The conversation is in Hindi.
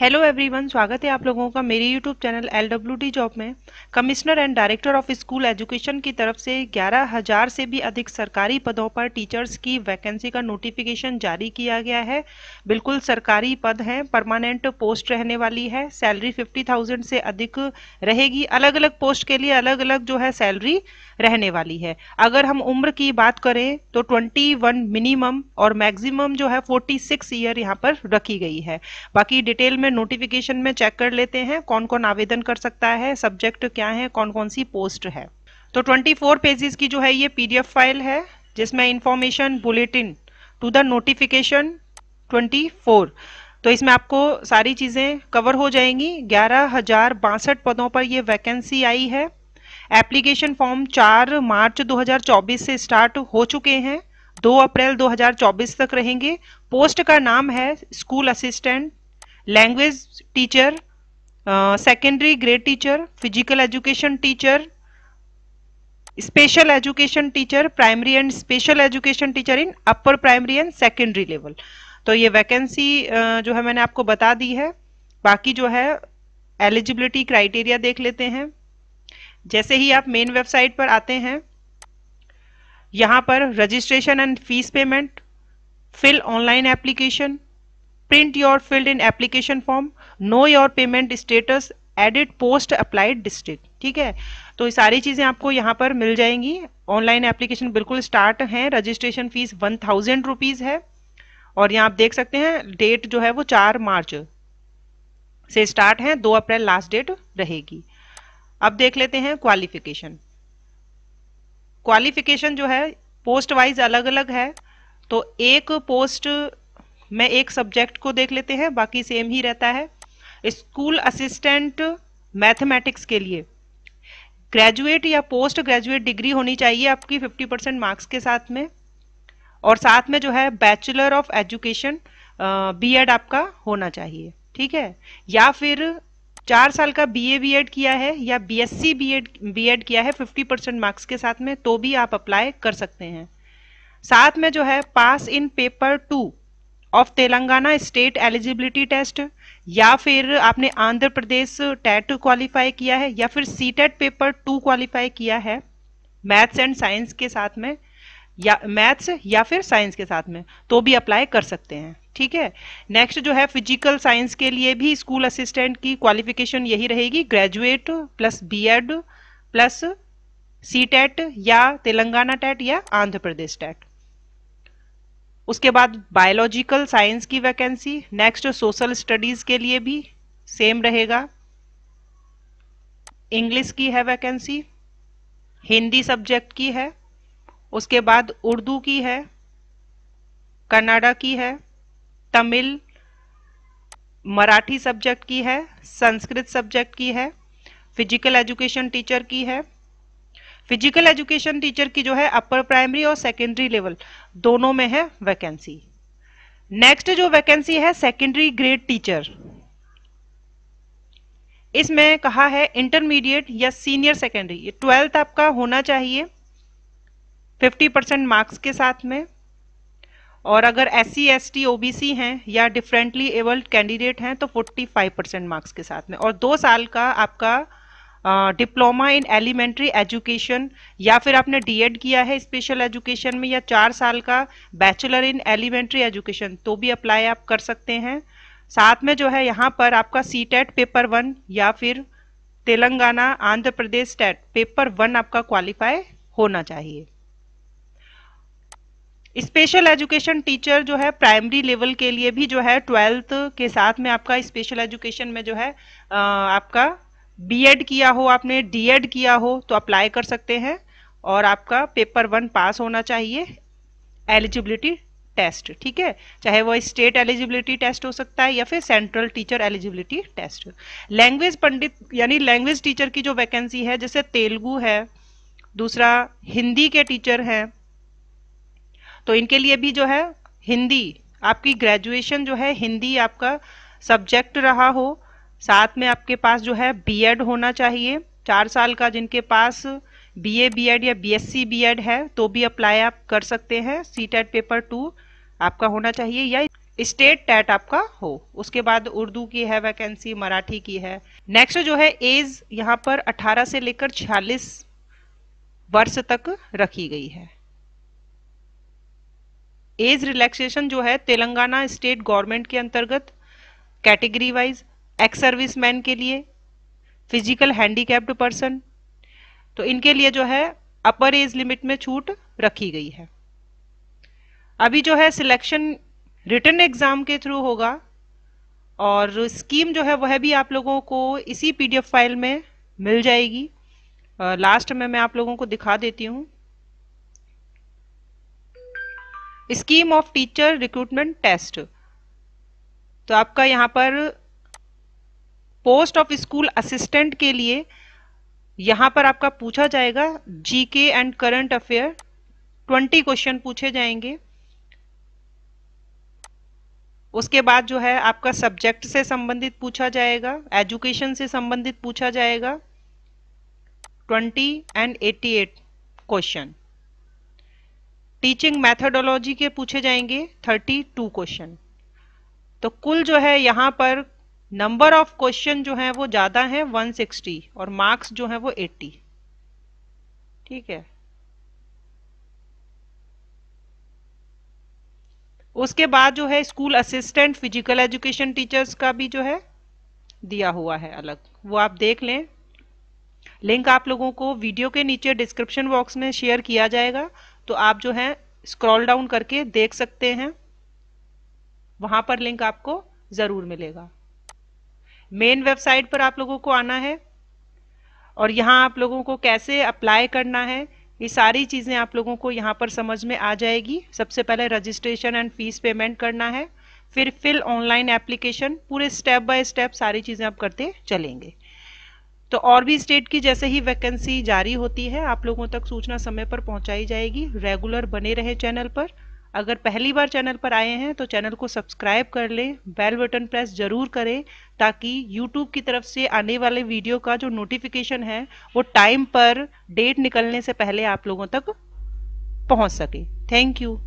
हेलो एवरीवन स्वागत है आप लोगों का मेरे YouTube channel L W D job में commissioner and director of school education की तरफ से ग्यारह हजार से भी अधिक सरकारी पदों पर टीचर्स की वैकेंसी का नोटिफिकेशन जारी किया गया है बिल्कुल सरकारी पद हैं परमानेंट पोस्ट रहने वाली है सैलरी फिफ्टी थाउजेंड से अधिक रहेगी अलग अलग पोस्ट के लिए अलग अलग जो है सैलरी रहने वाली है अगर हम उम्र की बात करें तो ट्वेंटी मिनिमम और मैक्सिमम जो है फोर्टी सिक्स ईयर यहाँ पर रखी गई है बाकी डिटेल में नोटिफिकेशन में चेक कर लेते हैं कौन कौन आवेदन कर सकता है सब्जेक्ट क्या है कौन कौन सी पोस्ट है तो 24 फोर पेजेस की जो है ये पीडीएफ फाइल है जिसमें information bulletin to the notification 24 तो इसमें आपको सारी चीज़ें कवर हो जाएंगी ग्यारह हजार बासठ पदों पर ये वैकेंसी आई है एप्लीकेशन फॉर्म 4 मार्च 2024 से स्टार्ट हो चुके हैं 2 अप्रैल 2024 तक रहेंगे पोस्ट का नाम है school assistant language teacher secondary grade teacher physical education teacher special education teacher primary and special education teacher in upper primary and secondary level तो ये वैकेंसी uh, जो है मैंने आपको बता दी है बाकी जो है एलिजिबिलिटी क्राइटेरिया देख लेते हैं जैसे ही आप मेन वेबसाइट पर आते हैं यहाँ पर registration and fees payment fill online application print your field in application form know your payment status edit post applied district ठीक है तो सारी चीज़ें आपको यहाँ पर मिल जाएंगी ऑनलाइन एप्लीकेशन बिल्कुल स्टार्ट है registration fees one thousand rupees है और यहाँ आप देख सकते हैं डेट जो है वो चार मार्च से स्टार्ट है दो अप्रैल लास्ट डेट रहेगी अब देख लेते हैं क्वालिफिकेशन क्वालिफिकेशन जो है पोस्ट वाइज अलग अलग है तो एक पोस्ट मैं एक सब्जेक्ट को देख लेते हैं बाकी सेम ही रहता है स्कूल असिस्टेंट मैथमेटिक्स के लिए ग्रेजुएट या पोस्ट ग्रेजुएट डिग्री होनी चाहिए आपकी 50 परसेंट मार्क्स के साथ में और साथ में जो है बैचलर ऑफ एजुकेशन बीएड आपका होना चाहिए ठीक है या फिर चार साल का बीए बीएड किया है या बीएससी बीएड बीएड किया है 50 परसेंट मार्क्स के साथ में तो भी आप अप्लाई कर सकते हैं साथ में जो है pass in paper two of Telangana state eligibility test या फिर आपने आंध्र प्रदेश टेट क्वालिफाई किया है या फिर C TET paper two qualify किया है मैथ्स एंड साइंस के साथ में या मैथ्स या फिर साइंस के साथ में तो भी अप्लाई कर सकते हैं ठीक है नेक्स्ट जो है फिजिकल साइंस के लिए भी स्कूल असिस्टेंट की क्वालिफिकेशन यही रहेगी graduate plus BEd plus C TET या तेलंगाना टेट e या आंध्र प्रदेश टेट उसके बाद बायोलॉजिकल साइंस की वैकेंसी नेक्स्ट सोशल स्टडीज़ के लिए भी सेम रहेगा इंग्लिश की है वैकेंसी हिंदी सब्जेक्ट की है उसके बाद उर्दू की है कन्नाडा की है तमिल मराठी सब्जेक्ट की है संस्कृत सब्जेक्ट की है फिजिकल एजुकेशन टीचर की है फिजिकल एजुकेशन टीचर की जो है अपर प्राइमरी और सेकेंडरी लेवल दोनों में है वैकेंसी नेक्स्ट जो वैकेंसी है सेकेंडरी ग्रेड टीचर इसमें कहा है इंटरमीडिएट या सीनियर सेकेंडरी ट्वेल्थ आपका होना चाहिए 50 परसेंट मार्क्स के साथ में और अगर S C S T O B C हैं या डिफरेंटली एबल्ड कैंडिडेट हैं तो 45 परसेंट मार्क्स के साथ में और दो साल का आपका डिप्लोमा इन एलिमेंट्री एजुकेशन या फिर आपने डीएड किया है स्पेशल एजुकेशन में या चार साल का बैचलर इन एलिमेंट्री एजुकेशन तो भी अप्लाई आप कर सकते हैं साथ में जो है यहाँ पर आपका सी पेपर वन या फिर Telangana Andhra Pradesh TET paper one आपका क्वालिफाई होना चाहिए स्पेशल एजुकेशन टीचर जो है प्राइमरी लेवल के लिए भी जो है ट्वेल्थ के साथ में आपका स्पेशल एजुकेशन में जो है आपका बीएड किया हो आपने डीएड किया हो तो अप्लाई कर सकते हैं और आपका पेपर वन पास होना चाहिए एलिजिबिलिटी टेस्ट ठीक है चाहे वो स्टेट एलिजिबिलिटी टेस्ट हो सकता है या फिर central teacher eligibility test language pandit यानी लैंग्वेज टीचर की जो वैकेंसी है जैसे तेलुगु है दूसरा हिंदी के टीचर हैं तो इनके लिए भी जो है हिंदी आपकी ग्रेजुएशन जो है हिंदी आपका सब्जेक्ट रहा हो साथ में आपके पास जो है बीएड होना चाहिए चार साल का जिनके पास बीए बीएड या बीएससी बीएड है तो भी अप्लाई आप कर सकते हैं सी टेट पेपर टू आपका होना चाहिए या स्टेट टेट e आपका हो उसके बाद उर्दू की है वैकेंसी मराठी की है नेक्स्ट जो है एज यहाँ पर 18 से लेकर 46 वर्ष तक रखी गई है एज रिलैक्सेशन जो है तेलंगाना स्टेट गवर्नमेंट के अंतर्गत category wise ex service man के लिए फिजिकल हैंडीकैप्ड पर्सन तो इनके लिए जो है अपर एज लिमिट में छूट रखी गई है अभी जो है सिलेक्शन रिटर्न एग्जाम के थ्रू होगा और स्कीम जो है वह भी आप लोगों को इसी पीडीएफ फाइल में मिल जाएगी लास्ट में मैं आप लोगों को दिखा देती हूँ scheme of teacher recruitment test तो आपका यहाँ पर पोस्ट ऑफ स्कूल असिस्टेंट के लिए यहां पर आपका पूछा जाएगा GK and current affair twenty question पूछे जाएंगे उसके बाद जो है आपका सब्जेक्ट से संबंधित पूछा जाएगा एजुकेशन से संबंधित पूछा जाएगा twenty and eighty eight question teaching methodology के पूछे जाएंगे थर्टी टू क्वेश्चन तो कुल जो है यहां पर नंबर ऑफ क्वेश्चन जो है वो ज्यादा है 160 और मार्क्स जो है वो 80 ठीक है उसके बाद जो है school assistant physical education teachers का भी जो है दिया हुआ है अलग वो आप देख लें लिंक आप लोगों को वीडियो के नीचे डिस्क्रिप्शन बॉक्स में शेयर किया जाएगा तो आप जो है स्क्रॉल डाउन करके देख सकते हैं वहां पर लिंक आपको जरूर मिलेगा मेन वेबसाइट पर आप लोगों को आना है और यहाँ आप लोगों को कैसे अप्लाई करना है ये सारी चीज़ें आप लोगों को यहाँ पर समझ में आ जाएगी सबसे पहले रजिस्ट्रेशन एंड फीस पेमेंट करना है फिर फिल ऑनलाइन एप्लीकेशन पूरे स्टेप बाय स्टेप सारी चीज़ें आप करते चलेंगे तो और भी स्टेट की जैसे ही वैकेंसी जारी होती है आप लोगों तक सूचना समय पर पहुंचाई जाएगी रेगुलर बने रहे चैनल पर अगर पहली बार चैनल पर आए हैं तो चैनल को सब्सक्राइब कर लें बेल बटन प्रेस ज़रूर करें ताकि यूट्यूब की तरफ से आने वाले वीडियो का जो नोटिफिकेशन है वो टाइम पर डेट निकलने से पहले आप लोगों तक पहुंच सके थैंक यू